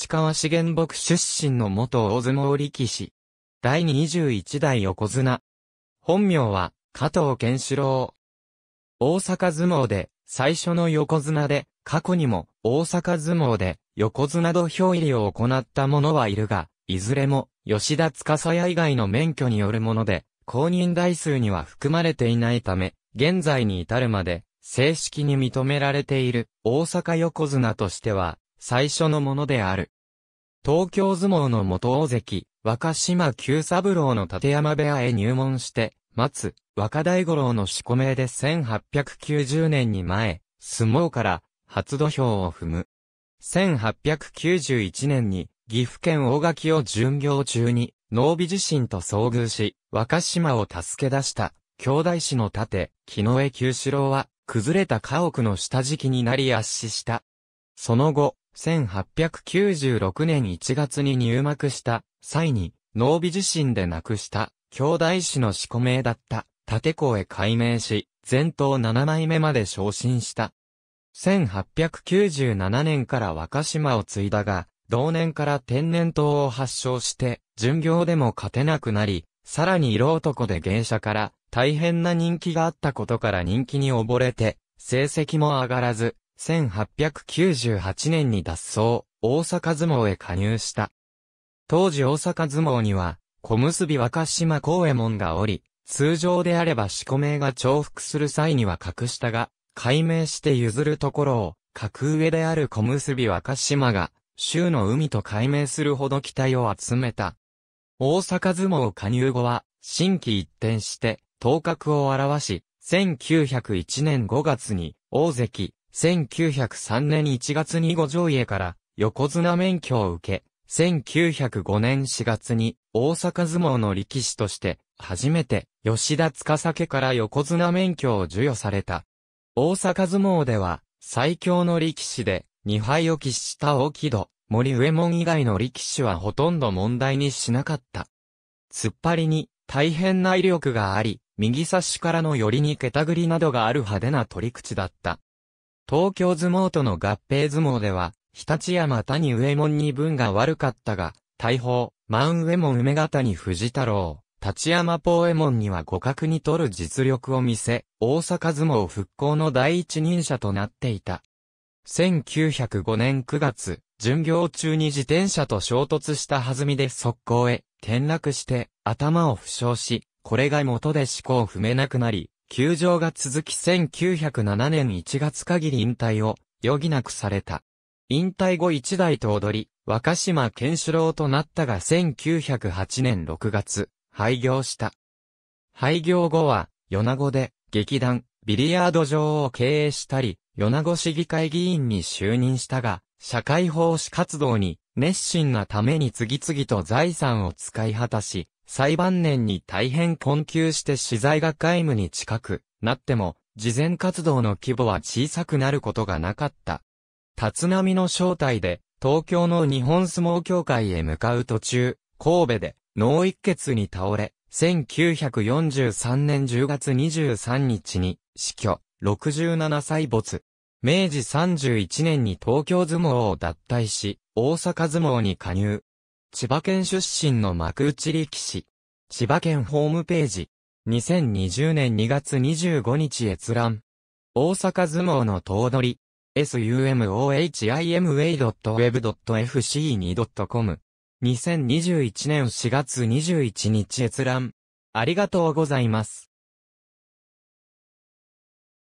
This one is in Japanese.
市川資源牧出身の元大相撲力士。第21代横綱。本名は、加藤健志郎。大阪相撲で、最初の横綱で、過去にも、大阪相撲で、横綱土俵入りを行った者はいるが、いずれも、吉田司屋以外の免許によるもので、公認台数には含まれていないため、現在に至るまで、正式に認められている、大阪横綱としては、最初のものである。東京相撲の元大関、若島久三郎の立山部屋へ入門して、松、若大五郎の仕込名で1890年に前、相撲から初土俵を踏む。1891年に、岐阜県大垣を巡業中に、農美地震と遭遇し、若島を助け出した、兄弟子の盾、木の江九四郎は、崩れた家屋の下敷きになり圧死した。その後、1896年1月に入幕した際に、脳美自身で亡くした兄弟子の四個名だった立子へ改名し、全頭7枚目まで昇進した。1897年から若島を継いだが、同年から天然痘を発症して、巡業でも勝てなくなり、さらに色男で芸者から大変な人気があったことから人気に溺れて、成績も上がらず、1898年に脱走、大阪相撲へ加入した。当時大阪相撲には、小結若島光右衛門がおり、通常であれば四個名が重複する際には隠したが、改名して譲るところを、格上である小結若島が、州の海と改名するほど期待を集めた。大阪相撲加入後は、新規一転して、頭角を表し、1901年5月に、大関、1903年1月に五条家から横綱免許を受け、1905年4月に大阪相撲の力士として初めて吉田司家から横綱免許を授与された。大阪相撲では最強の力士で2敗を喫した大木戸、森上門以外の力士はほとんど問題にしなかった。突っ張りに大変な威力があり、右差しからの寄りに桁たぐりなどがある派手な取り口だった。東京相撲との合併相撲では、日立山谷上門に分が悪かったが、大砲、万上門梅形に藤太郎、立山ポエモンには互角に取る実力を見せ、大阪相撲復興の第一人者となっていた。1905年9月、巡業中に自転車と衝突した弾みで速攻へ転落して頭を負傷し、これが元で思考を踏めなくなり、休場が続き1907年1月限り引退を余儀なくされた。引退後一代と踊り、若島健志郎となったが1908年6月、廃業した。廃業後は、米子で、劇団、ビリヤード場を経営したり、米子市議会議員に就任したが、社会奉仕活動に熱心なために次々と財産を使い果たし、裁判年に大変困窮して資材が皆無に近くなっても、事前活動の規模は小さくなることがなかった。立浪の招待で、東京の日本相撲協会へ向かう途中、神戸で脳一血に倒れ、1943年10月23日に死去、67歳没。明治31年に東京相撲を脱退し、大阪相撲に加入。千葉県出身の幕内力士。千葉県ホームページ。2020年2月25日閲覧。大阪相撲の頭取。sumohima.web.fc2.com。2021年4月21日閲覧。ありがとうございます。